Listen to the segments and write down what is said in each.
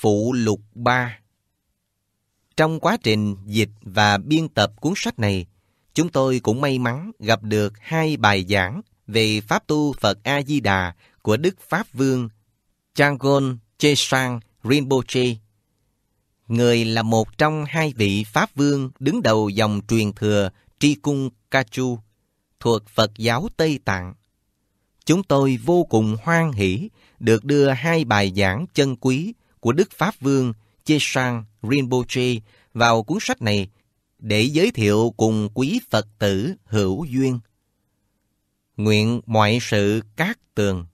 Phụ lục 3 Trong quá trình dịch và biên tập cuốn sách này, chúng tôi cũng may mắn gặp được hai bài giảng về Pháp tu Phật A-di-đà của Đức Pháp Vương Changon Chesang Rinpoche. Người là một trong hai vị Pháp Vương đứng đầu dòng truyền thừa Tri Cung Kachu thuộc Phật giáo Tây Tạng. Chúng tôi vô cùng hoan hỷ được đưa hai bài giảng chân quý của Đức Pháp Vương Chesang Rinpoche vào cuốn sách này để giới thiệu cùng quý Phật tử hữu duyên. Nguyện mọi sự cát tường.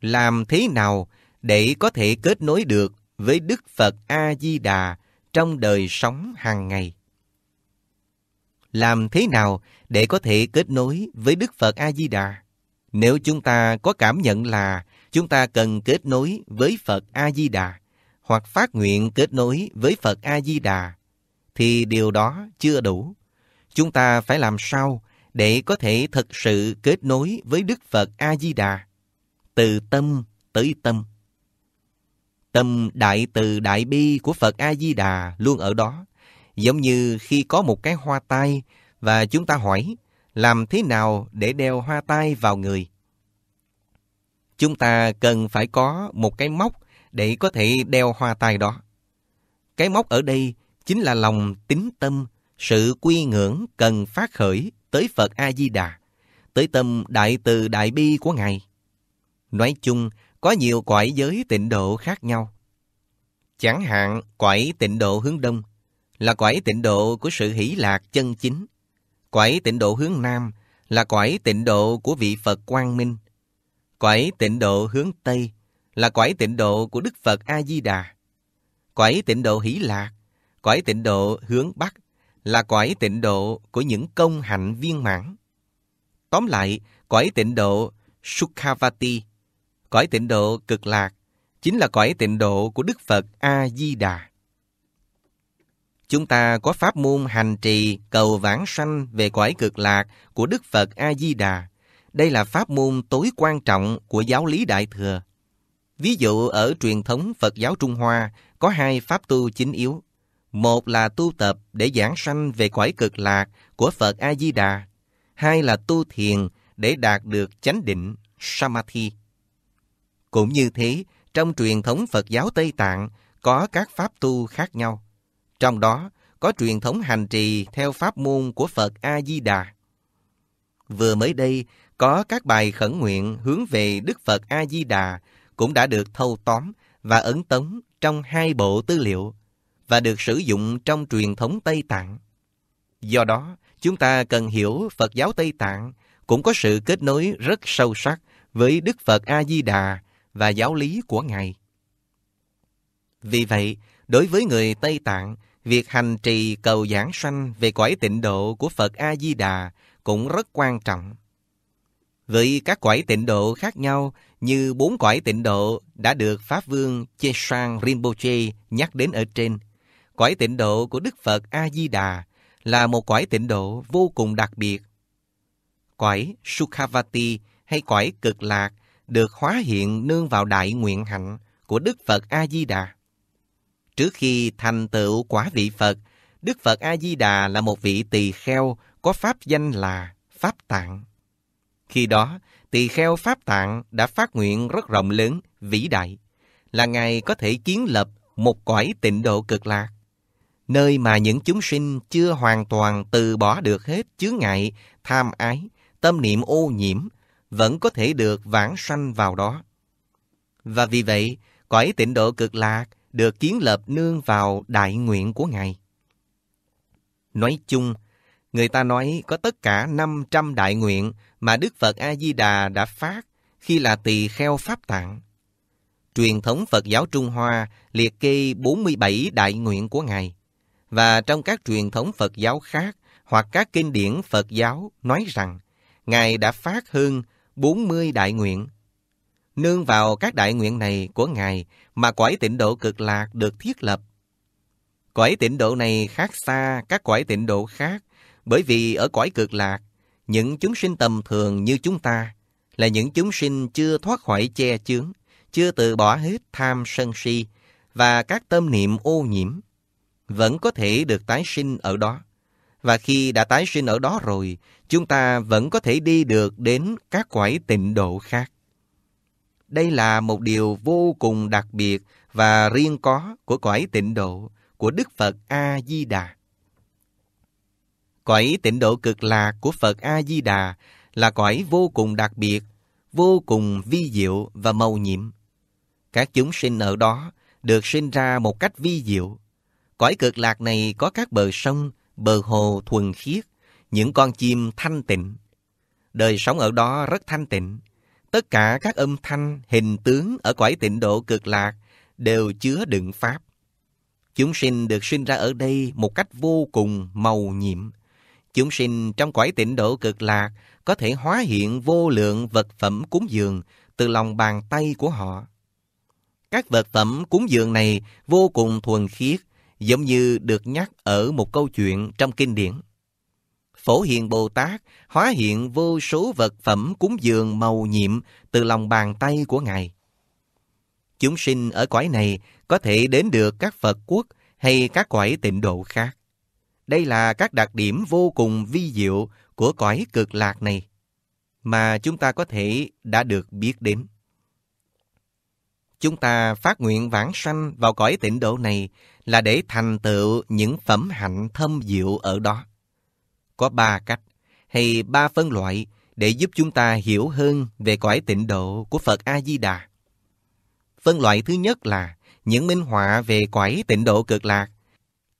Làm thế nào để có thể kết nối được với Đức Phật A-di-đà trong đời sống hàng ngày? Làm thế nào để có thể kết nối với Đức Phật A-di-đà? Nếu chúng ta có cảm nhận là chúng ta cần kết nối với Phật A-di-đà hoặc phát nguyện kết nối với Phật A-di-đà, thì điều đó chưa đủ. Chúng ta phải làm sao để có thể thực sự kết nối với Đức Phật A-di-đà, từ tâm tới tâm. Tâm đại từ đại bi của Phật A-di-đà luôn ở đó, giống như khi có một cái hoa tai và chúng ta hỏi làm thế nào để đeo hoa tai vào người chúng ta cần phải có một cái móc để có thể đeo hoa tai đó. Cái móc ở đây chính là lòng tín tâm, sự quy ngưỡng cần phát khởi tới Phật A-di-đà, tới tâm đại từ đại bi của Ngài. Nói chung, có nhiều quải giới tịnh độ khác nhau. Chẳng hạn quải tịnh độ hướng Đông là quải tịnh độ của sự hỷ lạc chân chính. Quải tịnh độ hướng Nam là quải tịnh độ của vị Phật Quang Minh. Quải tịnh độ hướng Tây là quải tịnh độ của Đức Phật A-di-đà. Quải tịnh độ hỷ lạc, quải tịnh độ hướng Bắc là quải tịnh độ của những công hạnh viên mãn. Tóm lại, quải tịnh độ Sukhavati, quải tịnh độ cực lạc, chính là quải tịnh độ của Đức Phật A-di-đà. Chúng ta có pháp môn hành trì cầu vãng sanh về quải cực lạc của Đức Phật A-di-đà đây là pháp môn tối quan trọng của giáo lý Đại Thừa. Ví dụ ở truyền thống Phật giáo Trung Hoa có hai pháp tu chính yếu. Một là tu tập để giảng sanh về cõi cực lạc của Phật A-di-đà. Hai là tu thiền để đạt được chánh định, Samadhi. Cũng như thế, trong truyền thống Phật giáo Tây Tạng có các pháp tu khác nhau. Trong đó có truyền thống hành trì theo pháp môn của Phật A-di-đà. Vừa mới đây, có các bài khẩn nguyện hướng về Đức Phật A-di-đà cũng đã được thâu tóm và ấn tống trong hai bộ tư liệu và được sử dụng trong truyền thống Tây Tạng. Do đó, chúng ta cần hiểu Phật giáo Tây Tạng cũng có sự kết nối rất sâu sắc với Đức Phật A-di-đà và giáo lý của Ngài. Vì vậy, đối với người Tây Tạng, việc hành trì cầu giảng sanh về cõi tịnh độ của Phật A-di-đà cũng rất quan trọng với các cõi tịnh độ khác nhau như bốn cõi tịnh độ đã được Pháp Vương Chesang Rinpoche nhắc đến ở trên. Cõi tịnh độ của Đức Phật A-di-đà là một cõi tịnh độ vô cùng đặc biệt. Cõi Sukhavati hay cõi cực lạc được hóa hiện nương vào đại nguyện hạnh của Đức Phật A-di-đà. Trước khi thành tựu quả vị Phật, Đức Phật A-di-đà là một vị tỳ kheo có pháp danh là Pháp Tạng. Khi đó, tỳ kheo Pháp Tạng đã phát nguyện rất rộng lớn, vĩ đại, là Ngài có thể kiến lập một cõi tịnh độ cực lạc, nơi mà những chúng sinh chưa hoàn toàn từ bỏ được hết chướng ngại, tham ái, tâm niệm ô nhiễm, vẫn có thể được vãng sanh vào đó. Và vì vậy, cõi tịnh độ cực lạc được kiến lập nương vào đại nguyện của Ngài. Nói chung, Người ta nói có tất cả 500 đại nguyện mà Đức Phật A-di-đà đã phát khi là tỳ kheo Pháp Tạng. Truyền thống Phật giáo Trung Hoa liệt kê 47 đại nguyện của Ngài. Và trong các truyền thống Phật giáo khác hoặc các kinh điển Phật giáo nói rằng Ngài đã phát hơn 40 đại nguyện. Nương vào các đại nguyện này của Ngài mà quải tịnh độ cực lạc được thiết lập. quải tịnh độ này khác xa các quải tịnh độ khác bởi vì ở cõi cực lạc, những chúng sinh tầm thường như chúng ta là những chúng sinh chưa thoát khỏi che chướng, chưa từ bỏ hết tham sân si và các tâm niệm ô nhiễm, vẫn có thể được tái sinh ở đó. Và khi đã tái sinh ở đó rồi, chúng ta vẫn có thể đi được đến các quải tịnh độ khác. Đây là một điều vô cùng đặc biệt và riêng có của cõi tịnh độ của Đức Phật A Di Đà. Cõi tịnh độ cực lạc của Phật A-di-đà là cõi vô cùng đặc biệt, vô cùng vi diệu và màu nhiệm. Các chúng sinh ở đó được sinh ra một cách vi diệu. Cõi cực lạc này có các bờ sông, bờ hồ thuần khiết, những con chim thanh tịnh. Đời sống ở đó rất thanh tịnh. Tất cả các âm thanh, hình tướng ở cõi tịnh độ cực lạc đều chứa đựng Pháp. Chúng sinh được sinh ra ở đây một cách vô cùng màu nhiệm, Chúng sinh trong cõi tịnh độ cực lạc có thể hóa hiện vô lượng vật phẩm cúng dường từ lòng bàn tay của họ. Các vật phẩm cúng dường này vô cùng thuần khiết, giống như được nhắc ở một câu chuyện trong kinh điển. Phổ Hiền Bồ Tát hóa hiện vô số vật phẩm cúng dường màu nhiệm từ lòng bàn tay của Ngài. Chúng sinh ở cõi này có thể đến được các Phật quốc hay các cõi tịnh độ khác. Đây là các đặc điểm vô cùng vi diệu của cõi cực lạc này mà chúng ta có thể đã được biết đến. Chúng ta phát nguyện vãng sanh vào cõi tịnh độ này là để thành tựu những phẩm hạnh thâm diệu ở đó. Có ba cách hay ba phân loại để giúp chúng ta hiểu hơn về cõi tịnh độ của Phật A-di-đà. Phân loại thứ nhất là những minh họa về cõi tịnh độ cực lạc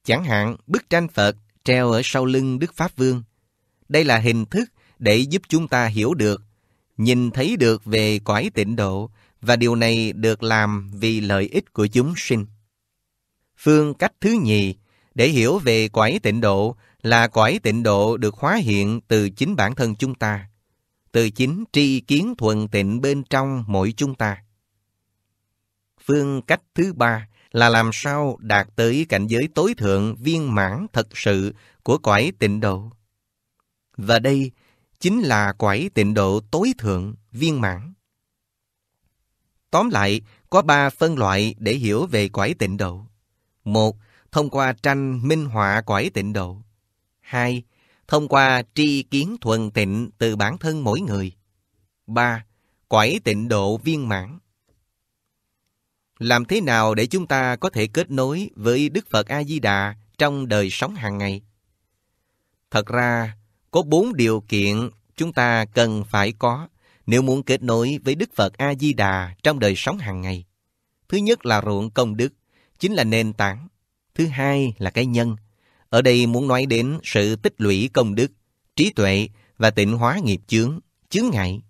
Chẳng hạn, bức tranh Phật treo ở sau lưng Đức Pháp Vương. Đây là hình thức để giúp chúng ta hiểu được, nhìn thấy được về cõi tịnh độ và điều này được làm vì lợi ích của chúng sinh. Phương cách thứ nhì để hiểu về cõi tịnh độ là cõi tịnh độ được hóa hiện từ chính bản thân chúng ta, từ chính tri kiến thuần tịnh bên trong mỗi chúng ta. Phương cách thứ ba là làm sao đạt tới cảnh giới tối thượng viên mãn thật sự của quải tịnh độ. Và đây chính là quải tịnh độ tối thượng viên mãn. Tóm lại, có ba phân loại để hiểu về quải tịnh độ. Một, thông qua tranh minh họa quải tịnh độ. Hai, thông qua tri kiến thuần tịnh từ bản thân mỗi người. Ba, quải tịnh độ viên mãn. Làm thế nào để chúng ta có thể kết nối với Đức Phật A-di-đà trong đời sống hàng ngày? Thật ra, có bốn điều kiện chúng ta cần phải có nếu muốn kết nối với Đức Phật A-di-đà trong đời sống hàng ngày. Thứ nhất là ruộng công đức, chính là nền tảng. Thứ hai là cái nhân. Ở đây muốn nói đến sự tích lũy công đức, trí tuệ và tịnh hóa nghiệp chướng, chướng ngại.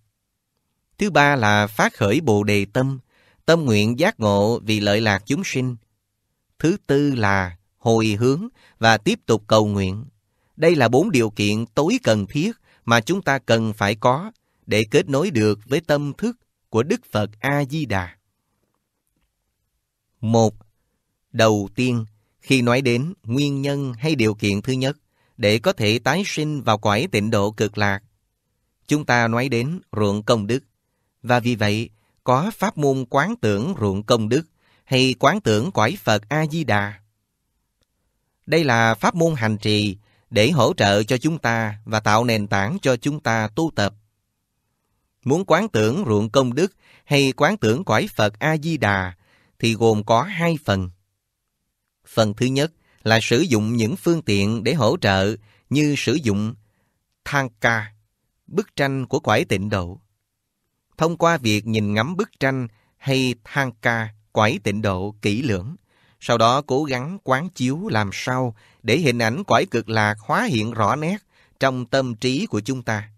Thứ ba là phát khởi bồ đề tâm, Tâm nguyện giác ngộ vì lợi lạc chúng sinh. Thứ tư là hồi hướng và tiếp tục cầu nguyện. Đây là bốn điều kiện tối cần thiết mà chúng ta cần phải có để kết nối được với tâm thức của Đức Phật A-di-đà. Một, Đầu tiên, khi nói đến nguyên nhân hay điều kiện thứ nhất để có thể tái sinh vào cõi tịnh độ cực lạc, chúng ta nói đến ruộng công đức. Và vì vậy, có pháp môn quán tưởng ruộng công đức hay quán tưởng quải Phật A-di-đà. Đây là pháp môn hành trì để hỗ trợ cho chúng ta và tạo nền tảng cho chúng ta tu tập. Muốn quán tưởng ruộng công đức hay quán tưởng quải Phật A-di-đà thì gồm có hai phần. Phần thứ nhất là sử dụng những phương tiện để hỗ trợ như sử dụng thang ca, bức tranh của quải tịnh độ, thông qua việc nhìn ngắm bức tranh hay thang ca quải tịnh độ kỹ lưỡng, sau đó cố gắng quán chiếu làm sao để hình ảnh quải cực lạc hóa hiện rõ nét trong tâm trí của chúng ta.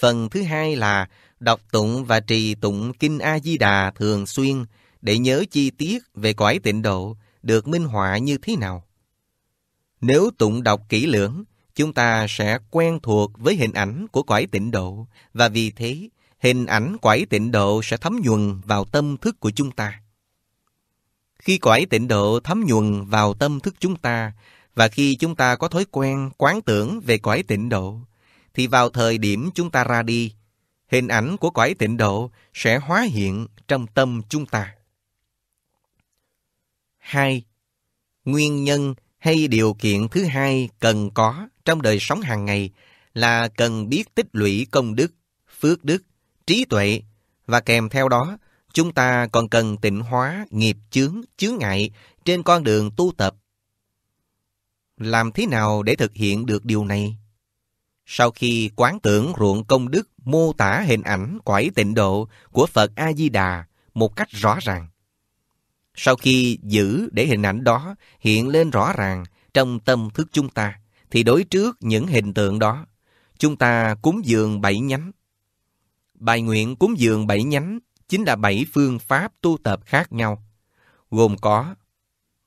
Phần thứ hai là đọc tụng và trì tụng Kinh A-di-đà thường xuyên để nhớ chi tiết về quải tịnh độ được minh họa như thế nào. Nếu tụng đọc kỹ lưỡng, chúng ta sẽ quen thuộc với hình ảnh của quải tịnh độ và vì thế hình ảnh quải tịnh độ sẽ thấm nhuần vào tâm thức của chúng ta. Khi quải tịnh độ thấm nhuần vào tâm thức chúng ta và khi chúng ta có thói quen quán tưởng về quải tịnh độ thì vào thời điểm chúng ta ra đi, hình ảnh của quải tịnh độ sẽ hóa hiện trong tâm chúng ta. hai Nguyên nhân hay điều kiện thứ hai cần có trong đời sống hàng ngày là cần biết tích lũy công đức, phước đức, trí tuệ và kèm theo đó chúng ta còn cần tịnh hóa nghiệp chướng, chướng ngại trên con đường tu tập. Làm thế nào để thực hiện được điều này? Sau khi quán tưởng ruộng công đức mô tả hình ảnh quải tịnh độ của Phật A-di-đà một cách rõ ràng. Sau khi giữ để hình ảnh đó hiện lên rõ ràng trong tâm thức chúng ta, thì đối trước những hình tượng đó, chúng ta cúng dường bảy nhánh. Bài nguyện cúng dường bảy nhánh chính là bảy phương pháp tu tập khác nhau, gồm có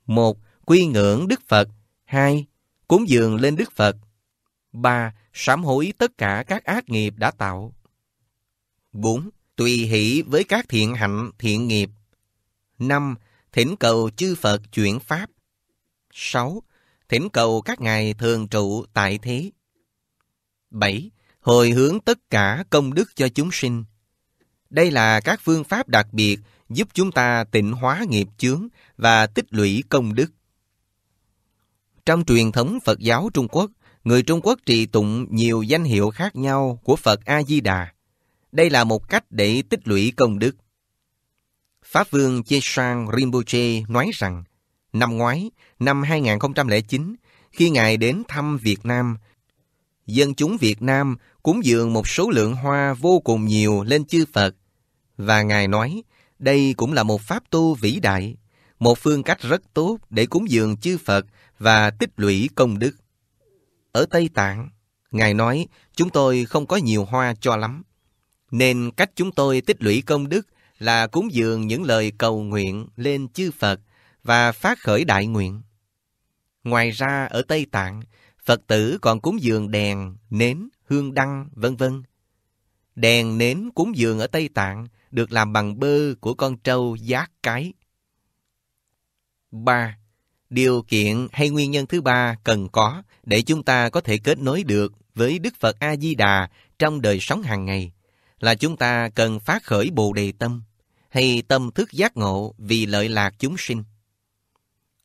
một Quy ngưỡng Đức Phật 2. Cúng dường lên Đức Phật 3. Sám hối tất cả các ác nghiệp đã tạo 4. Tùy hỷ với các thiện hạnh, thiện nghiệp 5. Thỉnh cầu chư Phật chuyển Pháp 6 thỉnh cầu các ngài thường trụ tại thế. 7. Hồi hướng tất cả công đức cho chúng sinh. Đây là các phương pháp đặc biệt giúp chúng ta tịnh hóa nghiệp chướng và tích lũy công đức. Trong truyền thống Phật giáo Trung Quốc, người Trung Quốc trì tụng nhiều danh hiệu khác nhau của Phật A-di-đà. Đây là một cách để tích lũy công đức. Pháp Vương Chê Sang Rinpoche nói rằng, Năm ngoái, năm 2009, khi Ngài đến thăm Việt Nam, dân chúng Việt Nam cúng dường một số lượng hoa vô cùng nhiều lên chư Phật. Và Ngài nói, đây cũng là một pháp tu vĩ đại, một phương cách rất tốt để cúng dường chư Phật và tích lũy công đức. Ở Tây Tạng, Ngài nói, chúng tôi không có nhiều hoa cho lắm. Nên cách chúng tôi tích lũy công đức là cúng dường những lời cầu nguyện lên chư Phật và phát khởi đại nguyện. Ngoài ra ở Tây Tạng, Phật tử còn cúng dường đèn, nến, hương đăng, vân vân. Đèn nến cúng dường ở Tây Tạng được làm bằng bơ của con trâu giác cái. 3. Điều kiện hay nguyên nhân thứ ba cần có để chúng ta có thể kết nối được với Đức Phật A-di-đà trong đời sống hàng ngày là chúng ta cần phát khởi bồ đề tâm hay tâm thức giác ngộ vì lợi lạc chúng sinh.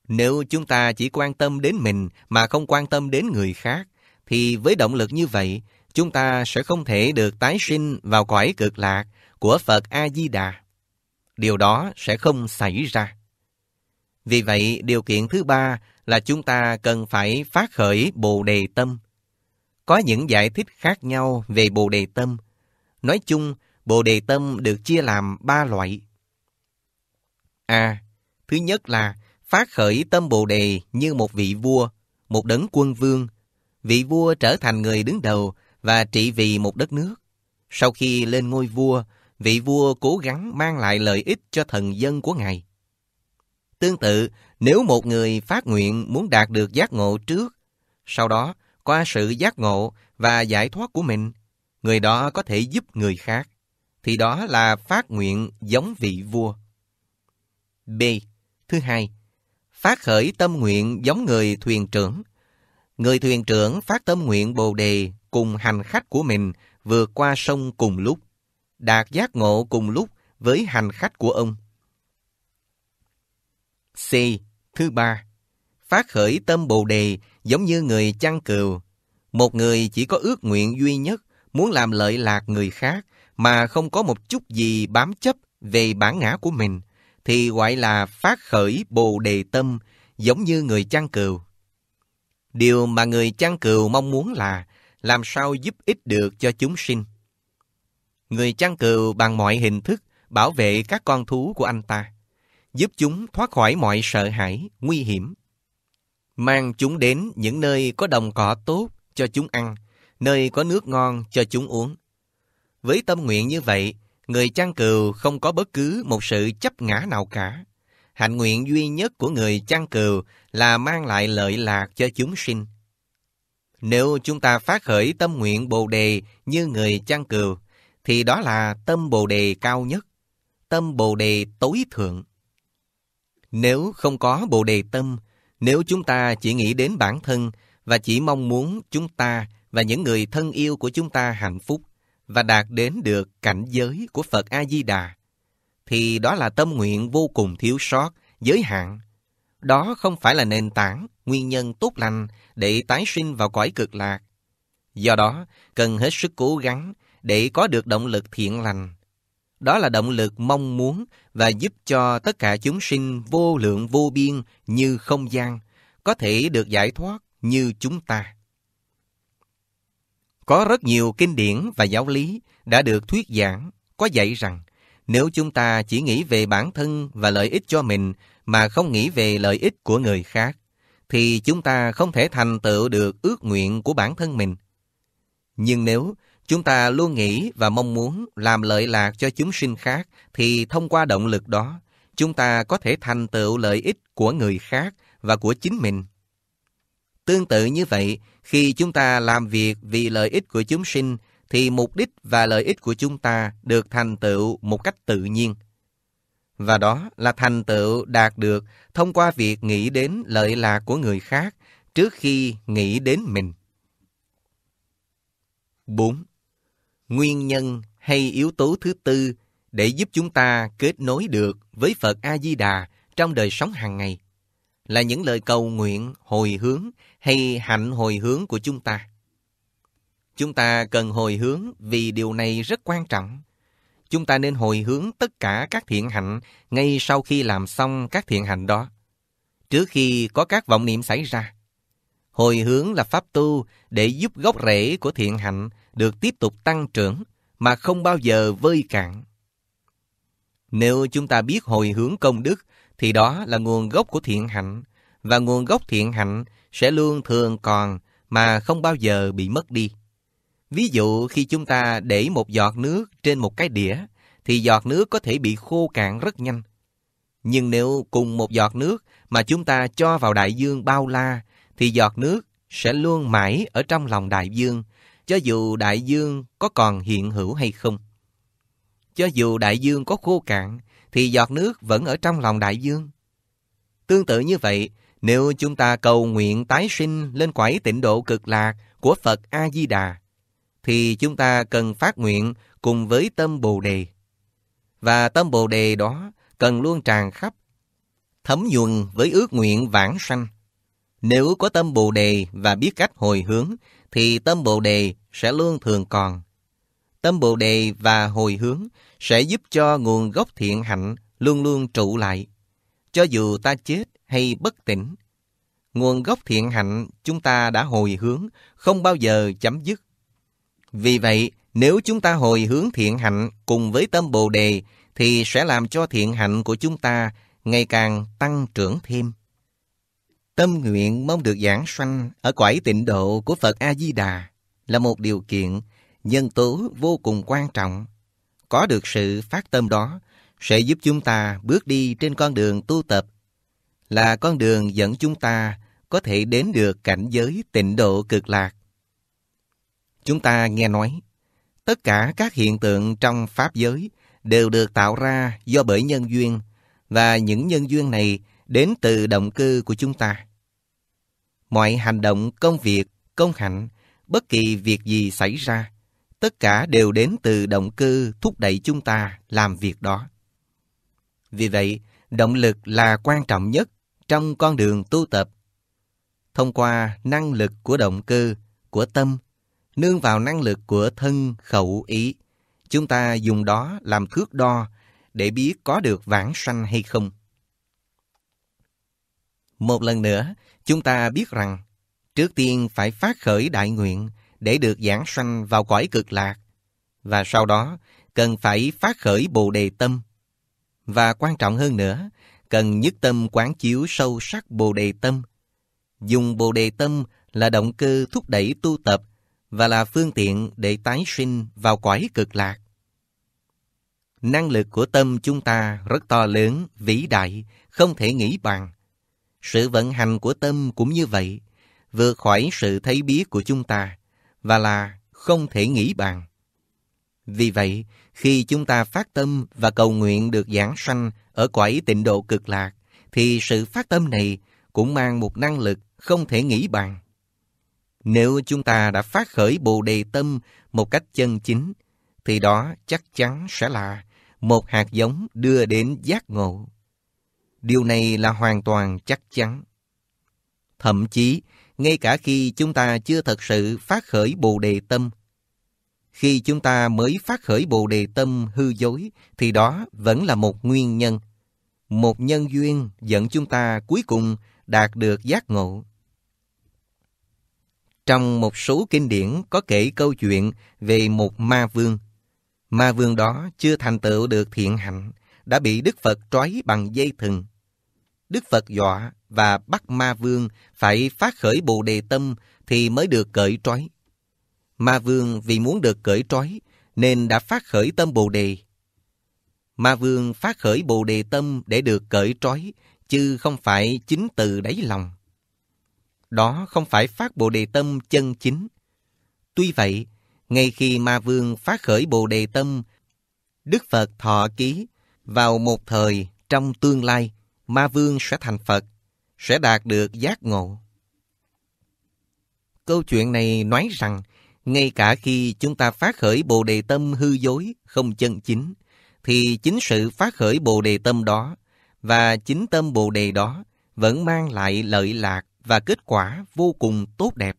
Nếu chúng ta chỉ quan tâm đến mình mà không quan tâm đến người khác, thì với động lực như vậy, chúng ta sẽ không thể được tái sinh vào cõi cực lạc của Phật A-di-đà. Điều đó sẽ không xảy ra. Vì vậy, điều kiện thứ ba là chúng ta cần phải phát khởi Bồ Đề Tâm. Có những giải thích khác nhau về Bồ Đề Tâm. Nói chung, Bồ Đề Tâm được chia làm ba loại. A. À, thứ nhất là phát khởi tâm Bồ Đề như một vị vua, một đấng quân vương. Vị vua trở thành người đứng đầu và trị vì một đất nước. Sau khi lên ngôi vua, vị vua cố gắng mang lại lợi ích cho thần dân của ngài. Tương tự, nếu một người phát nguyện muốn đạt được giác ngộ trước, sau đó qua sự giác ngộ và giải thoát của mình, người đó có thể giúp người khác, thì đó là phát nguyện giống vị vua. B. Thứ hai, phát khởi tâm nguyện giống người thuyền trưởng. Người thuyền trưởng phát tâm nguyện Bồ đề cùng hành khách của mình vượt qua sông cùng lúc, đạt giác ngộ cùng lúc với hành khách của ông. C. Thứ ba, phát khởi tâm Bồ đề giống như người chăn cừu. Một người chỉ có ước nguyện duy nhất muốn làm lợi lạc người khác mà không có một chút gì bám chấp về bản ngã của mình – thì gọi là phát khởi bồ đề tâm, giống như người chăn cừu. Điều mà người chăn cừu mong muốn là làm sao giúp ích được cho chúng sinh. Người chăn cừu bằng mọi hình thức bảo vệ các con thú của anh ta, giúp chúng thoát khỏi mọi sợ hãi, nguy hiểm. Mang chúng đến những nơi có đồng cỏ tốt cho chúng ăn, nơi có nước ngon cho chúng uống. Với tâm nguyện như vậy, Người chăn cừu không có bất cứ một sự chấp ngã nào cả. Hạnh nguyện duy nhất của người chăn cừu là mang lại lợi lạc cho chúng sinh. Nếu chúng ta phát khởi tâm nguyện Bồ đề như người chăn cừu, thì đó là tâm Bồ đề cao nhất, tâm Bồ đề tối thượng. Nếu không có Bồ đề tâm, nếu chúng ta chỉ nghĩ đến bản thân và chỉ mong muốn chúng ta và những người thân yêu của chúng ta hạnh phúc, và đạt đến được cảnh giới của Phật A-di-đà, thì đó là tâm nguyện vô cùng thiếu sót, giới hạn. Đó không phải là nền tảng, nguyên nhân tốt lành để tái sinh vào cõi cực lạc. Do đó, cần hết sức cố gắng để có được động lực thiện lành. Đó là động lực mong muốn và giúp cho tất cả chúng sinh vô lượng vô biên như không gian có thể được giải thoát như chúng ta. Có rất nhiều kinh điển và giáo lý đã được thuyết giảng, có dạy rằng nếu chúng ta chỉ nghĩ về bản thân và lợi ích cho mình mà không nghĩ về lợi ích của người khác, thì chúng ta không thể thành tựu được ước nguyện của bản thân mình. Nhưng nếu chúng ta luôn nghĩ và mong muốn làm lợi lạc cho chúng sinh khác, thì thông qua động lực đó, chúng ta có thể thành tựu lợi ích của người khác và của chính mình. Tương tự như vậy, khi chúng ta làm việc vì lợi ích của chúng sinh, thì mục đích và lợi ích của chúng ta được thành tựu một cách tự nhiên. Và đó là thành tựu đạt được thông qua việc nghĩ đến lợi lạc của người khác trước khi nghĩ đến mình. 4. Nguyên nhân hay yếu tố thứ tư để giúp chúng ta kết nối được với Phật A Di Đà trong đời sống hàng ngày là những lời cầu nguyện hồi hướng hay hạnh hồi hướng của chúng ta. Chúng ta cần hồi hướng vì điều này rất quan trọng. Chúng ta nên hồi hướng tất cả các thiện hạnh ngay sau khi làm xong các thiện hạnh đó, trước khi có các vọng niệm xảy ra. Hồi hướng là pháp tu để giúp gốc rễ của thiện hạnh được tiếp tục tăng trưởng mà không bao giờ vơi cạn. Nếu chúng ta biết hồi hướng công đức thì đó là nguồn gốc của thiện hạnh và nguồn gốc thiện hạnh sẽ luôn thường còn mà không bao giờ bị mất đi. Ví dụ khi chúng ta để một giọt nước trên một cái đĩa thì giọt nước có thể bị khô cạn rất nhanh. Nhưng nếu cùng một giọt nước mà chúng ta cho vào đại dương bao la thì giọt nước sẽ luôn mãi ở trong lòng đại dương cho dù đại dương có còn hiện hữu hay không. Cho dù đại dương có khô cạn thì giọt nước vẫn ở trong lòng đại dương. Tương tự như vậy, nếu chúng ta cầu nguyện tái sinh lên quải tịnh độ cực lạc của Phật A-di-đà, thì chúng ta cần phát nguyện cùng với tâm Bồ Đề. Và tâm Bồ Đề đó cần luôn tràn khắp, thấm nhuần với ước nguyện vãng sanh. Nếu có tâm Bồ Đề và biết cách hồi hướng, thì tâm Bồ Đề sẽ luôn thường còn. Tâm Bồ Đề và hồi hướng sẽ giúp cho nguồn gốc thiện hạnh luôn luôn trụ lại. Cho dù ta chết, hay bất tỉnh. Nguồn gốc thiện hạnh chúng ta đã hồi hướng, không bao giờ chấm dứt. Vì vậy, nếu chúng ta hồi hướng thiện hạnh cùng với tâm Bồ Đề thì sẽ làm cho thiện hạnh của chúng ta ngày càng tăng trưởng thêm. Tâm nguyện mong được giảng sanh ở quải tịnh độ của Phật A-di-đà là một điều kiện, nhân tố vô cùng quan trọng. Có được sự phát tâm đó sẽ giúp chúng ta bước đi trên con đường tu tập là con đường dẫn chúng ta có thể đến được cảnh giới tịnh độ cực lạc. Chúng ta nghe nói, tất cả các hiện tượng trong Pháp giới đều được tạo ra do bởi nhân duyên, và những nhân duyên này đến từ động cơ của chúng ta. Mọi hành động, công việc, công hạnh, bất kỳ việc gì xảy ra, tất cả đều đến từ động cơ thúc đẩy chúng ta làm việc đó. Vì vậy, động lực là quan trọng nhất trong con đường tu tập. Thông qua năng lực của động cơ, của tâm, nương vào năng lực của thân khẩu ý, chúng ta dùng đó làm thước đo để biết có được vãng sanh hay không. Một lần nữa, chúng ta biết rằng trước tiên phải phát khởi đại nguyện để được giảng sanh vào cõi cực lạc và sau đó cần phải phát khởi bồ đề tâm. Và quan trọng hơn nữa, cần nhất tâm quán chiếu sâu sắc Bồ đề tâm. Dùng Bồ đề tâm là động cơ thúc đẩy tu tập và là phương tiện để tái sinh vào cõi cực lạc. Năng lực của tâm chúng ta rất to lớn, vĩ đại, không thể nghĩ bằng. Sự vận hành của tâm cũng như vậy, vượt khỏi sự thấy biết của chúng ta, và là không thể nghĩ bằng. Vì vậy, khi chúng ta phát tâm và cầu nguyện được giảng sanh ở cõi tịnh độ cực lạc, thì sự phát tâm này cũng mang một năng lực không thể nghĩ bàn. Nếu chúng ta đã phát khởi bồ đề tâm một cách chân chính, thì đó chắc chắn sẽ là một hạt giống đưa đến giác ngộ. Điều này là hoàn toàn chắc chắn. Thậm chí, ngay cả khi chúng ta chưa thật sự phát khởi bồ đề tâm, khi chúng ta mới phát khởi bồ đề tâm hư dối, thì đó vẫn là một nguyên nhân. Một nhân duyên dẫn chúng ta cuối cùng đạt được giác ngộ. Trong một số kinh điển có kể câu chuyện về một ma vương. Ma vương đó chưa thành tựu được thiện hạnh, đã bị Đức Phật trói bằng dây thừng. Đức Phật dọa và bắt ma vương phải phát khởi bồ đề tâm thì mới được cởi trói. Ma Vương vì muốn được cởi trói nên đã phát khởi tâm Bồ Đề. Ma Vương phát khởi Bồ Đề tâm để được cởi trói chứ không phải chính từ đáy lòng. Đó không phải phát Bồ Đề tâm chân chính. Tuy vậy, ngay khi Ma Vương phát khởi Bồ Đề tâm, Đức Phật thọ ký vào một thời trong tương lai, Ma Vương sẽ thành Phật, sẽ đạt được giác ngộ. Câu chuyện này nói rằng ngay cả khi chúng ta phát khởi bồ đề tâm hư dối, không chân chính, thì chính sự phát khởi bồ đề tâm đó và chính tâm bồ đề đó vẫn mang lại lợi lạc và kết quả vô cùng tốt đẹp.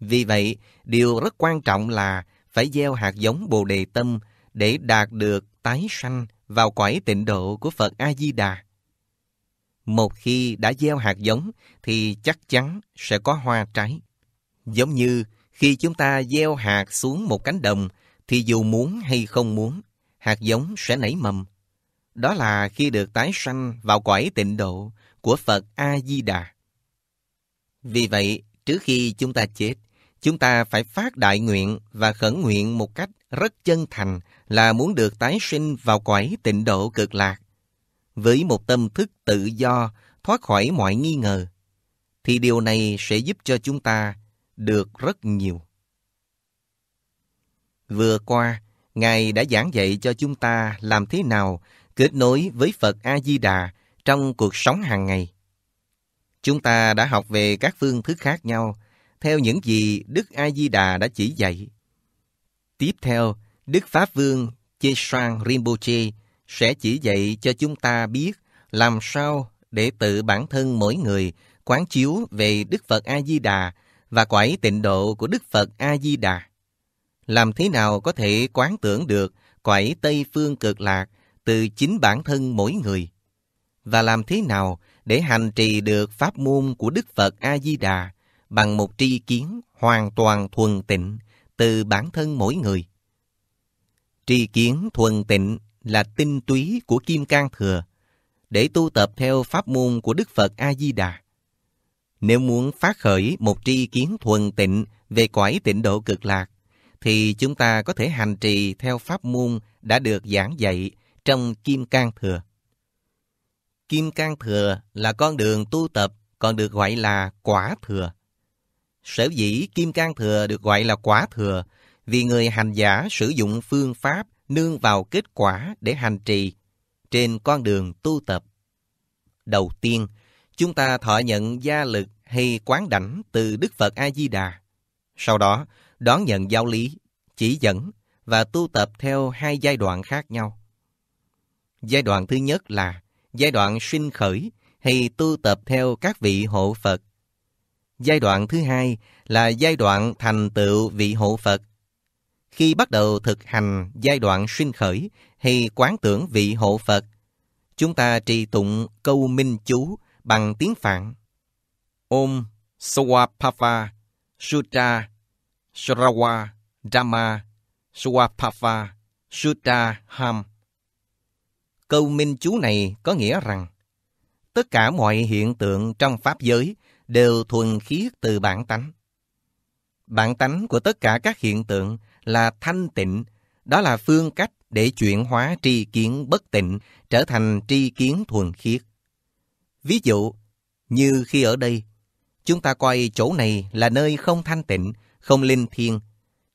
Vì vậy, điều rất quan trọng là phải gieo hạt giống bồ đề tâm để đạt được tái sanh vào quải tịnh độ của Phật A-di-đà. Một khi đã gieo hạt giống thì chắc chắn sẽ có hoa trái. Giống như khi chúng ta gieo hạt xuống một cánh đồng, thì dù muốn hay không muốn, hạt giống sẽ nảy mầm. Đó là khi được tái sanh vào cõi tịnh độ của Phật A-di-đà. Vì vậy, trước khi chúng ta chết, chúng ta phải phát đại nguyện và khẩn nguyện một cách rất chân thành là muốn được tái sinh vào cõi tịnh độ cực lạc. Với một tâm thức tự do, thoát khỏi mọi nghi ngờ, thì điều này sẽ giúp cho chúng ta được rất nhiều. Vừa qua, Ngài đã giảng dạy cho chúng ta làm thế nào kết nối với Phật A-di-đà trong cuộc sống hàng ngày. Chúng ta đã học về các phương thức khác nhau, theo những gì Đức A-di-đà đã chỉ dạy. Tiếp theo, Đức Pháp Vương Chesang Rinpoche sẽ chỉ dạy cho chúng ta biết làm sao để tự bản thân mỗi người quán chiếu về Đức Phật A-di-đà và quải tịnh độ của Đức Phật A-di-đà. Làm thế nào có thể quán tưởng được quải Tây Phương cực lạc từ chính bản thân mỗi người? Và làm thế nào để hành trì được pháp môn của Đức Phật A-di-đà bằng một tri kiến hoàn toàn thuần tịnh từ bản thân mỗi người? Tri kiến thuần tịnh là tinh túy của Kim Cang Thừa để tu tập theo pháp môn của Đức Phật A-di-đà. Nếu muốn phát khởi một tri kiến thuần tịnh về cõi tịnh độ cực lạc, thì chúng ta có thể hành trì theo pháp môn đã được giảng dạy trong Kim Cang Thừa. Kim Cang Thừa là con đường tu tập còn được gọi là quả thừa. Sở dĩ Kim Cang Thừa được gọi là quả thừa vì người hành giả sử dụng phương pháp nương vào kết quả để hành trì trên con đường tu tập. Đầu tiên, chúng ta thọ nhận gia lực hay quán đảnh từ Đức Phật A-di-đà. Sau đó, đón nhận giáo lý, chỉ dẫn và tu tập theo hai giai đoạn khác nhau. Giai đoạn thứ nhất là giai đoạn sinh khởi hay tu tập theo các vị hộ Phật. Giai đoạn thứ hai là giai đoạn thành tựu vị hộ Phật. Khi bắt đầu thực hành giai đoạn sinh khởi hay quán tưởng vị hộ Phật, chúng ta trì tụng câu minh chú bằng tiếng Phạn. Om Swapava Sutta Shrawa Dhamma Swapava Sutta Ham. Câu minh chú này có nghĩa rằng tất cả mọi hiện tượng trong pháp giới đều thuần khiết từ bản tánh. Bản tánh của tất cả các hiện tượng là thanh tịnh, đó là phương cách để chuyển hóa tri kiến bất tịnh trở thành tri kiến thuần khiết. Ví dụ, như khi ở đây, Chúng ta coi chỗ này là nơi không thanh tịnh, không linh thiêng.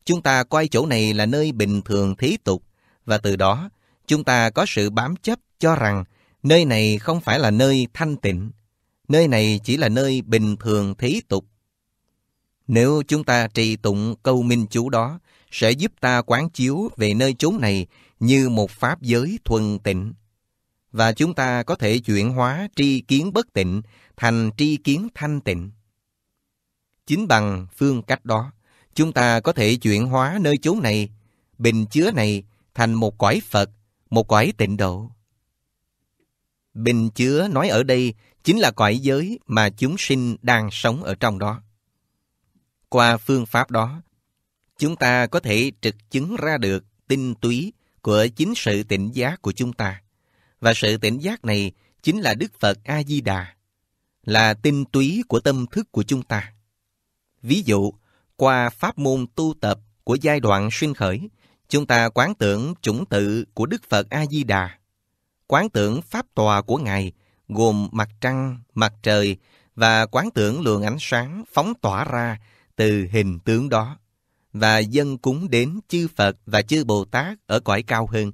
Chúng ta coi chỗ này là nơi bình thường thí tục, và từ đó chúng ta có sự bám chấp cho rằng nơi này không phải là nơi thanh tịnh, nơi này chỉ là nơi bình thường thí tục. Nếu chúng ta trì tụng câu minh chú đó, sẽ giúp ta quán chiếu về nơi chốn này như một pháp giới thuần tịnh. Và chúng ta có thể chuyển hóa tri kiến bất tịnh thành tri kiến thanh tịnh. Chính bằng phương cách đó, chúng ta có thể chuyển hóa nơi chốn này, bình chứa này thành một cõi Phật, một cõi tịnh độ. Bình chứa nói ở đây chính là cõi giới mà chúng sinh đang sống ở trong đó. Qua phương pháp đó, chúng ta có thể trực chứng ra được tinh túy của chính sự tỉnh giác của chúng ta. Và sự tỉnh giác này chính là Đức Phật A-di-đà, là tinh túy của tâm thức của chúng ta. Ví dụ, qua pháp môn tu tập của giai đoạn sinh khởi, chúng ta quán tưởng chủng tự của Đức Phật A-di-đà, quán tưởng pháp tòa của Ngài, gồm mặt trăng, mặt trời, và quán tưởng lượng ánh sáng phóng tỏa ra từ hình tướng đó, và dân cúng đến chư Phật và chư Bồ Tát ở cõi cao hơn.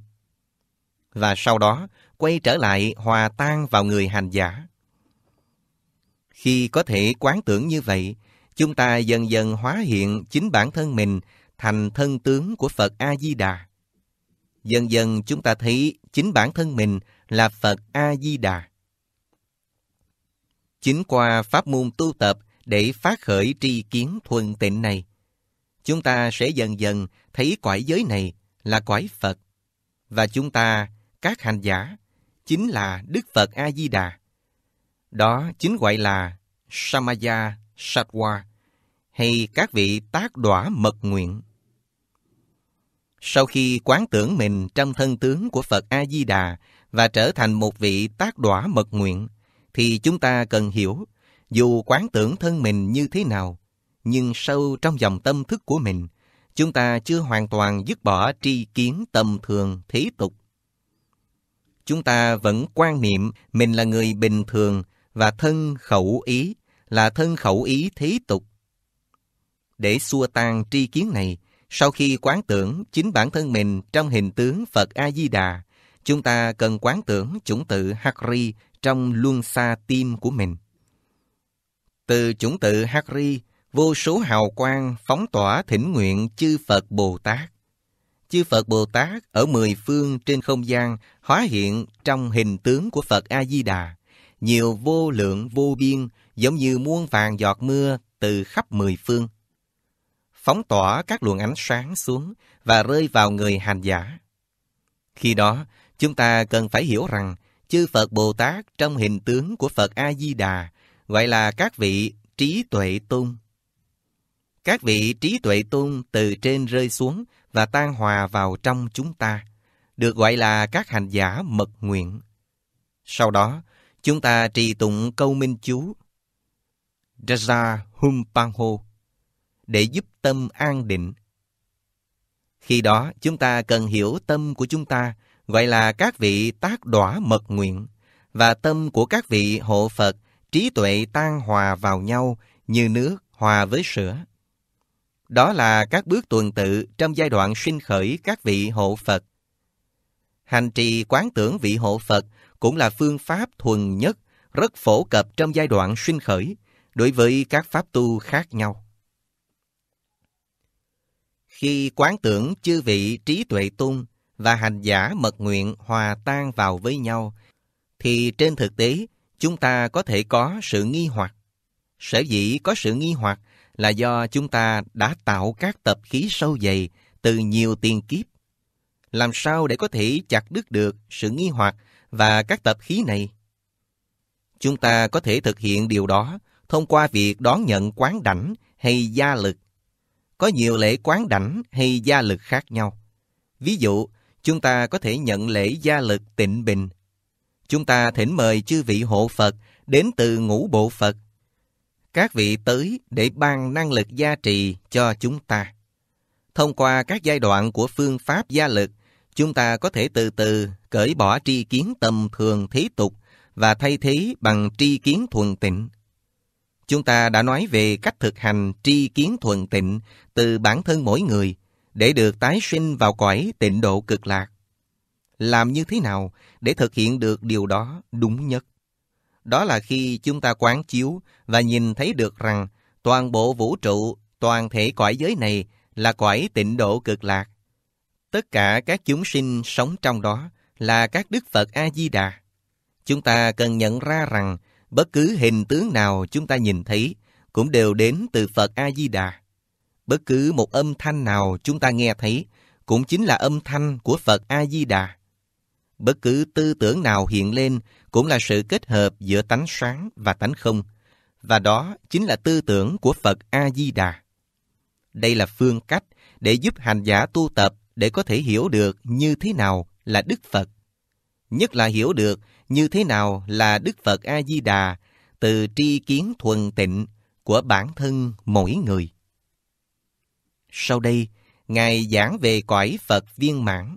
Và sau đó, quay trở lại hòa tan vào người hành giả. Khi có thể quán tưởng như vậy, chúng ta dần dần hóa hiện chính bản thân mình thành thân tướng của Phật A-di-đà. Dần dần chúng ta thấy chính bản thân mình là Phật A-di-đà. Chính qua pháp môn tu tập để phát khởi tri kiến thuần tịnh này, chúng ta sẽ dần dần thấy quải giới này là quải Phật. Và chúng ta, các hành giả, chính là Đức Phật A-di-đà. Đó chính gọi là Samaya satwa hay các vị tác đọa mật nguyện. Sau khi quán tưởng mình trong thân tướng của Phật A-di-đà và trở thành một vị tác đọa mật nguyện, thì chúng ta cần hiểu, dù quán tưởng thân mình như thế nào, nhưng sâu trong dòng tâm thức của mình, chúng ta chưa hoàn toàn dứt bỏ tri kiến tầm thường thế tục. Chúng ta vẫn quan niệm mình là người bình thường và thân khẩu ý là thân khẩu ý thế tục. Để xua tan tri kiến này, sau khi quán tưởng chính bản thân mình trong hình tướng Phật A-di-đà, chúng ta cần quán tưởng chủng tự Hakri trong luân xa tim của mình. Từ chủng tự Hakri, vô số hào quang phóng tỏa thỉnh nguyện chư Phật Bồ Tát. Chư Phật Bồ Tát ở mười phương trên không gian hóa hiện trong hình tướng của Phật A-di-đà, nhiều vô lượng vô biên giống như muôn vàng giọt mưa từ khắp mười phương. Phóng tỏa các luồng ánh sáng xuống và rơi vào người hành giả. Khi đó, chúng ta cần phải hiểu rằng chư Phật Bồ Tát trong hình tướng của Phật A-di-đà gọi là các vị trí tuệ tung. Các vị trí tuệ tung từ trên rơi xuống và tan hòa vào trong chúng ta, được gọi là các hành giả mật nguyện. Sau đó, chúng ta trì tụng câu minh chú, Raja Humpangho để giúp tâm an định. Khi đó, chúng ta cần hiểu tâm của chúng ta gọi là các vị tác đỏa mật nguyện và tâm của các vị hộ Phật trí tuệ tan hòa vào nhau như nước hòa với sữa. Đó là các bước tuần tự trong giai đoạn sinh khởi các vị hộ Phật. Hành trì quán tưởng vị hộ Phật cũng là phương pháp thuần nhất rất phổ cập trong giai đoạn sinh khởi, đối với các pháp tu khác nhau. Khi quán tưởng chư vị trí tuệ tung và hành giả mật nguyện hòa tan vào với nhau, thì trên thực tế chúng ta có thể có sự nghi hoặc. Sở dĩ có sự nghi hoặc là do chúng ta đã tạo các tập khí sâu dày từ nhiều tiền kiếp. Làm sao để có thể chặt đứt được sự nghi hoặc và các tập khí này? Chúng ta có thể thực hiện điều đó thông qua việc đón nhận quán đảnh hay gia lực. Có nhiều lễ quán đảnh hay gia lực khác nhau. Ví dụ, chúng ta có thể nhận lễ gia lực tịnh bình. Chúng ta thỉnh mời chư vị hộ Phật đến từ ngũ bộ Phật. Các vị tới để ban năng lực gia trì cho chúng ta. Thông qua các giai đoạn của phương pháp gia lực, chúng ta có thể từ từ cởi bỏ tri kiến tầm thường thế tục và thay thế bằng tri kiến thuần tịnh chúng ta đã nói về cách thực hành tri kiến thuần tịnh từ bản thân mỗi người để được tái sinh vào cõi tịnh độ cực lạc. Làm như thế nào để thực hiện được điều đó đúng nhất? Đó là khi chúng ta quán chiếu và nhìn thấy được rằng toàn bộ vũ trụ, toàn thể cõi giới này là cõi tịnh độ cực lạc. Tất cả các chúng sinh sống trong đó là các đức Phật A-di-đà. Chúng ta cần nhận ra rằng Bất cứ hình tướng nào chúng ta nhìn thấy cũng đều đến từ Phật A-di-đà. Bất cứ một âm thanh nào chúng ta nghe thấy cũng chính là âm thanh của Phật A-di-đà. Bất cứ tư tưởng nào hiện lên cũng là sự kết hợp giữa tánh sáng và tánh không, và đó chính là tư tưởng của Phật A-di-đà. Đây là phương cách để giúp hành giả tu tập để có thể hiểu được như thế nào là Đức Phật. Nhất là hiểu được như thế nào là Đức Phật A-di-đà từ tri kiến thuần tịnh của bản thân mỗi người. Sau đây, Ngài giảng về cõi Phật viên mãn,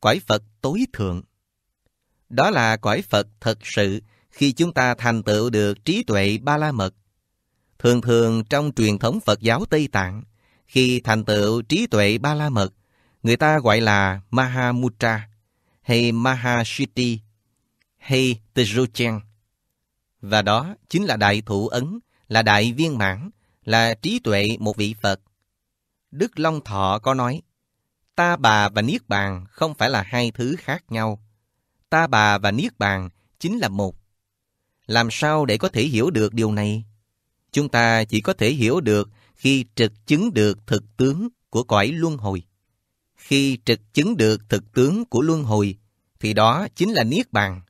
cõi Phật tối thượng. Đó là cõi Phật thật sự khi chúng ta thành tựu được trí tuệ ba la mật. Thường thường trong truyền thống Phật giáo Tây Tạng, khi thành tựu trí tuệ ba la mật, người ta gọi là Mahamudra hay Mahasiddhi hay Tejochen. Và đó chính là đại thủ ấn, là đại viên mãn, là trí tuệ một vị Phật. Đức Long Thọ có nói, Ta bà và Niết Bàn không phải là hai thứ khác nhau. Ta bà và Niết Bàn chính là một. Làm sao để có thể hiểu được điều này? Chúng ta chỉ có thể hiểu được khi trực chứng được thực tướng của cõi luân hồi. Khi trực chứng được thực tướng của luân hồi, thì đó chính là Niết Bàn.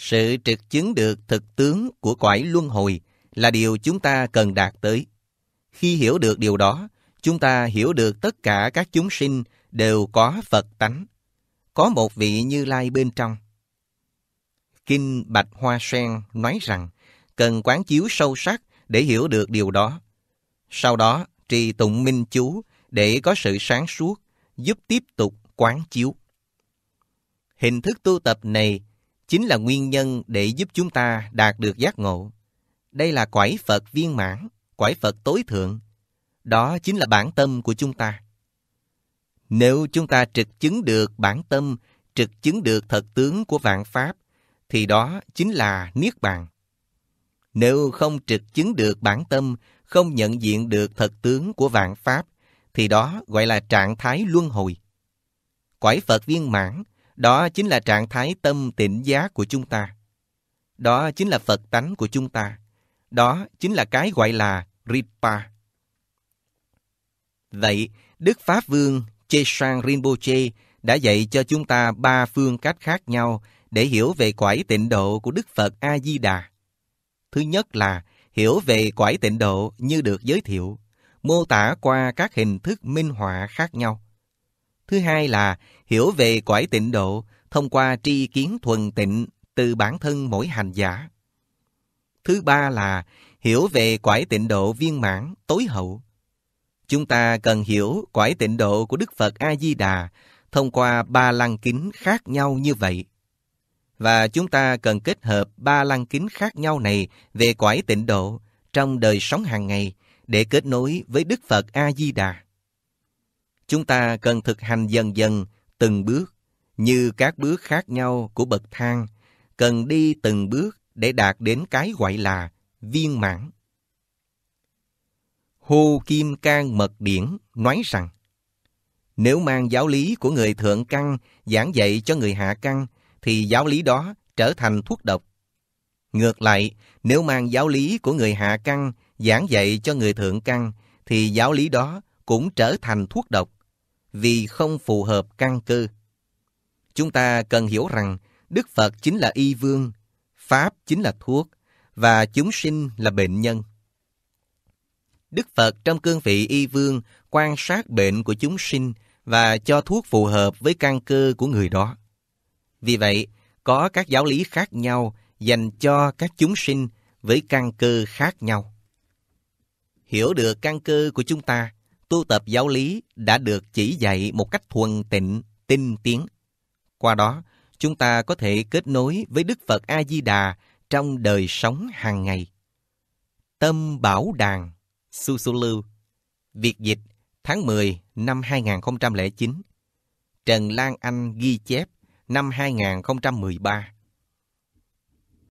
Sự trực chứng được thực tướng của cõi luân hồi là điều chúng ta cần đạt tới. Khi hiểu được điều đó, chúng ta hiểu được tất cả các chúng sinh đều có Phật tánh, có một vị Như Lai bên trong. Kinh Bạch Hoa Sen nói rằng, cần quán chiếu sâu sắc để hiểu được điều đó. Sau đó, trì tụng minh chú để có sự sáng suốt, giúp tiếp tục quán chiếu. Hình thức tu tập này chính là nguyên nhân để giúp chúng ta đạt được giác ngộ. Đây là quải Phật viên mãn, quải Phật tối thượng. Đó chính là bản tâm của chúng ta. Nếu chúng ta trực chứng được bản tâm, trực chứng được thật tướng của vạn pháp, thì đó chính là Niết Bàn. Nếu không trực chứng được bản tâm, không nhận diện được thật tướng của vạn pháp, thì đó gọi là trạng thái luân hồi. Quải Phật viên mãn đó chính là trạng thái tâm tỉnh giác của chúng ta. Đó chính là Phật tánh của chúng ta. Đó chính là cái gọi là Ripa. Vậy, Đức Pháp Vương Chesang Rinpoche đã dạy cho chúng ta ba phương cách khác nhau để hiểu về quải tịnh độ của Đức Phật A-di-đà. Thứ nhất là hiểu về quải tịnh độ như được giới thiệu, mô tả qua các hình thức minh họa khác nhau. Thứ hai là hiểu về quải tịnh độ thông qua tri kiến thuần tịnh từ bản thân mỗi hành giả. Thứ ba là hiểu về quải tịnh độ viên mãn tối hậu. Chúng ta cần hiểu quải tịnh độ của Đức Phật A Di Đà thông qua ba lăng kính khác nhau như vậy. Và chúng ta cần kết hợp ba lăng kính khác nhau này về quải tịnh độ trong đời sống hàng ngày để kết nối với Đức Phật A Di Đà chúng ta cần thực hành dần dần, từng bước, như các bước khác nhau của bậc thang, cần đi từng bước để đạt đến cái gọi là viên mãn. Hô Kim Cang Mật Điển nói rằng, nếu mang giáo lý của người thượng căn giảng dạy cho người hạ căn thì giáo lý đó trở thành thuốc độc. Ngược lại, nếu mang giáo lý của người hạ căn giảng dạy cho người thượng căn thì giáo lý đó cũng trở thành thuốc độc vì không phù hợp căn cơ. Chúng ta cần hiểu rằng Đức Phật chính là y vương, Pháp chính là thuốc và chúng sinh là bệnh nhân. Đức Phật trong cương vị y vương quan sát bệnh của chúng sinh và cho thuốc phù hợp với căn cơ của người đó. Vì vậy, có các giáo lý khác nhau dành cho các chúng sinh với căn cơ khác nhau. Hiểu được căn cơ của chúng ta tu tập giáo lý đã được chỉ dạy một cách thuần tịnh, tinh tiến. Qua đó, chúng ta có thể kết nối với Đức Phật A-di-đà trong đời sống hàng ngày. Tâm Bảo Đàn, lưu Việt dịch tháng 10 năm 2009. Trần Lan Anh ghi chép năm 2013.